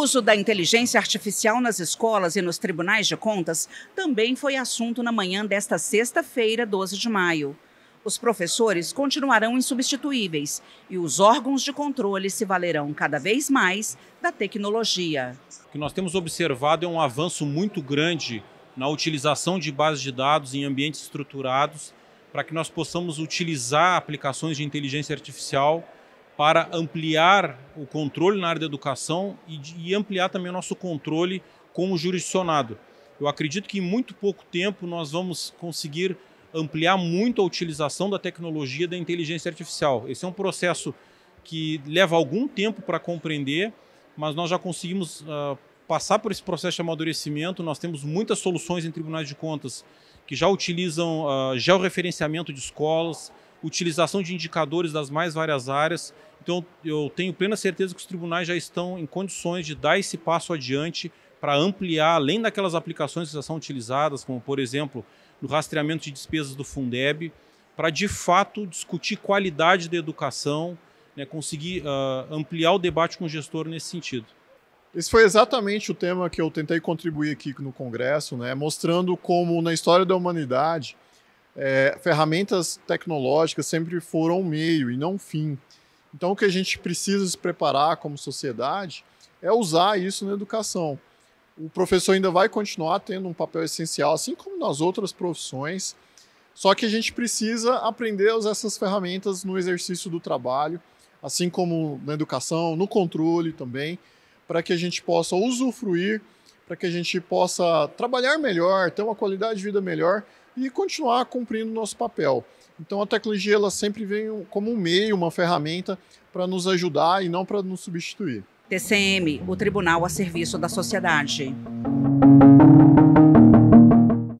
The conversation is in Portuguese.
uso da inteligência artificial nas escolas e nos tribunais de contas também foi assunto na manhã desta sexta-feira, 12 de maio. Os professores continuarão insubstituíveis e os órgãos de controle se valerão cada vez mais da tecnologia. O que nós temos observado é um avanço muito grande na utilização de bases de dados em ambientes estruturados para que nós possamos utilizar aplicações de inteligência artificial para ampliar o controle na área da educação e, e ampliar também o nosso controle com o jurisdicionado. Eu acredito que em muito pouco tempo nós vamos conseguir ampliar muito a utilização da tecnologia da inteligência artificial. Esse é um processo que leva algum tempo para compreender, mas nós já conseguimos uh, passar por esse processo de amadurecimento. Nós temos muitas soluções em tribunais de contas que já utilizam uh, georreferenciamento de escolas, utilização de indicadores das mais várias áreas. Então, eu tenho plena certeza que os tribunais já estão em condições de dar esse passo adiante para ampliar, além daquelas aplicações que já são utilizadas, como, por exemplo, no rastreamento de despesas do Fundeb, para de fato discutir qualidade da educação, né, conseguir uh, ampliar o debate com o gestor nesse sentido. Esse foi exatamente o tema que eu tentei contribuir aqui no Congresso, né, mostrando como na história da humanidade é, ferramentas tecnológicas sempre foram um meio e não um fim. Então, o que a gente precisa se preparar como sociedade é usar isso na educação. O professor ainda vai continuar tendo um papel essencial, assim como nas outras profissões, só que a gente precisa aprender a usar essas ferramentas no exercício do trabalho, assim como na educação, no controle também, para que a gente possa usufruir para que a gente possa trabalhar melhor, ter uma qualidade de vida melhor e continuar cumprindo nosso papel. Então a tecnologia ela sempre vem como um meio, uma ferramenta para nos ajudar e não para nos substituir. TCM, o tribunal a serviço da sociedade.